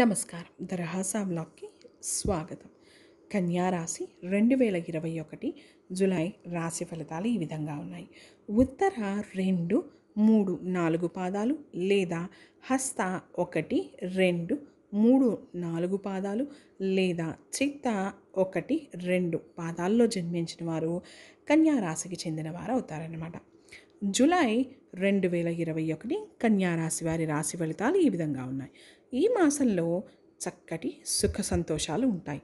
నమస్కారం దరహాసా బ్లాగ్కి స్వాగతం కన్యారాశి రెండు వేల ఇరవై ఒకటి జులై రాశి ఫలితాలు ఈ విధంగా ఉన్నాయి ఉత్తర రెండు మూడు నాలుగు పాదాలు లేదా హస్త ఒకటి రెండు మూడు నాలుగు పాదాలు లేదా చిత్త ఒకటి రెండు పాదాల్లో జన్మించిన వారు కన్యారాశికి చెందిన వారు అవుతారనమాట జూలై రెండు వేల ఇరవై ఒకటి కన్యారాశి వారి రాశి ఫలితాలు ఈ విధంగా ఉన్నాయి ఈ మాసంలో చక్కటి సుఖ సంతోషాలు ఉంటాయి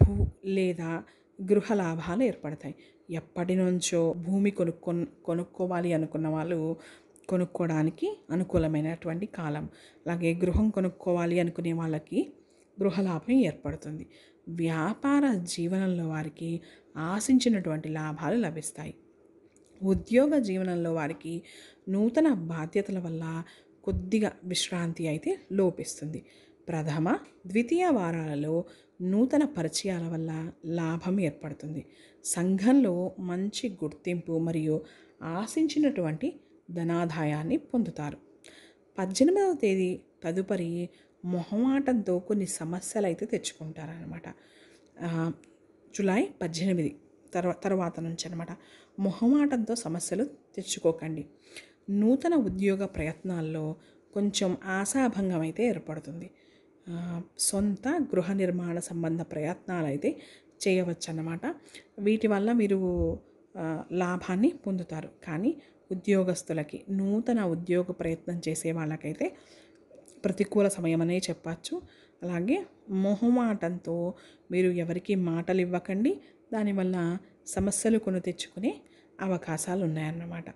భూ లేదా గృహ లాభాలు ఏర్పడతాయి ఎప్పటి నుంచో భూమి కొనుక్కొ కొనుక్కోవాలి అనుకున్న వాళ్ళు కొనుక్కోవడానికి అనుకూలమైనటువంటి కాలం అలాగే గృహం కొనుక్కోవాలి అనుకునే వాళ్ళకి గృహలాభం ఏర్పడుతుంది వ్యాపార జీవనంలో వారికి ఆశించినటువంటి లాభాలు లభిస్తాయి ఉద్యోగ జీవనంలో వారికి నూతన బాధ్యతల వల్ల కొద్దిగా విశ్రాంతి అయితే లోపిస్తుంది ప్రథమ ద్వితీయ వారాలలో నూతన పరిచయాల వల్ల లాభం ఏర్పడుతుంది సంఘంలో మంచి గుర్తింపు మరియు ఆశించినటువంటి ధనాదాయాన్ని పొందుతారు పద్దెనిమిదవ తేదీ తదుపరి మొహమాటంతో కొన్ని సమస్యలు అయితే తెచ్చుకుంటారనమాట జులై పద్దెనిమిది తర్వా తర్వాత నుంచి అనమాట మొహమాటంతో సమస్యలు తెచ్చుకోకండి నూతన ఉద్యోగ ప్రయత్నాల్లో కొంచెం ఆశాభంగం అయితే ఏర్పడుతుంది సొంత గృహ నిర్మాణ సంబంధ ప్రయత్నాలు అయితే చేయవచ్చు అన్నమాట వీటి వల్ల మీరు లాభాన్ని పొందుతారు కానీ ఉద్యోగస్తులకి నూతన ఉద్యోగ ప్రయత్నం చేసే వాళ్ళకైతే ప్రతికూల సమయం అనే చెప్పచ్చు అలాగే మొహమాటంతో మీరు ఎవరికి మాటలు ఇవ్వకండి దానివల్ల సమస్యలు కొను తెచ్చుకునే అవకాశాలు ఉన్నాయన్నమాట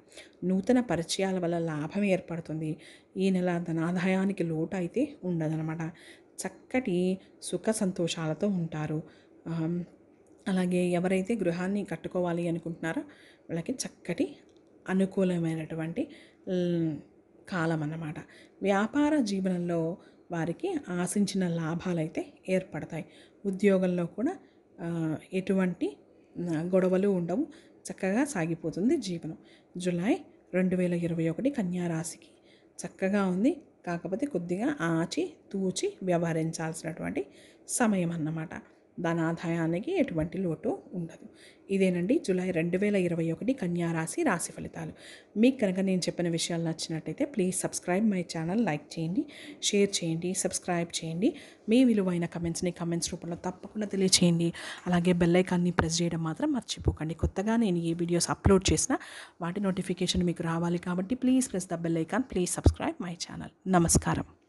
నూతన పరిచయాల వల్ల లాభం ఏర్పడుతుంది ఈ నెల ధనాదాయానికి లోటు అయితే ఉండదనమాట చక్కటి సుఖ సంతోషాలతో ఉంటారు అలాగే ఎవరైతే గృహాన్ని కట్టుకోవాలి అనుకుంటున్నారో వాళ్ళకి చక్కటి అనుకూలమైనటువంటి కాలం అన్నమాట వ్యాపార జీవనంలో వారికి ఆశించిన లాభాలైతే ఏర్పడతాయి ఉద్యోగంలో కూడా ఎటువంటి గొడవలు ఉండవు చక్కగా సాగిపోతుంది జీవనం జులై రెండు వేల ఇరవై ఒకటి కన్యారాశికి చక్కగా ఉంది కాకపోతే కొద్దిగా ఆచి తూచి వ్యవహరించాల్సినటువంటి సమయం అన్నమాట దాని ఆదాయానికి ఎటువంటి లోటు ఉండదు ఇదేనండి జూలై రెండు వేల ఇరవై ఒకటి కన్యారాశి రాశి ఫలితాలు మీకు కనుక నేను చెప్పిన విషయాలు నచ్చినట్టయితే please subscribe my channel like చేయండి షేర్ చేయండి సబ్స్క్రైబ్ చేయండి మీ విలువైన కమెంట్స్ని కమెంట్స్ రూపంలో తప్పకుండా తెలియచేయండి అలాగే బెల్ ఐకాన్ని ప్రెస్ చేయడం మాత్రం మర్చిపోకండి కొత్తగా నేను ఏ వీడియోస్ అప్లోడ్ చేసినా వాటి నోటిఫికేషన్ మీకు రావాలి కాబట్టి please press the bell icon please subscribe my channel నమస్కారం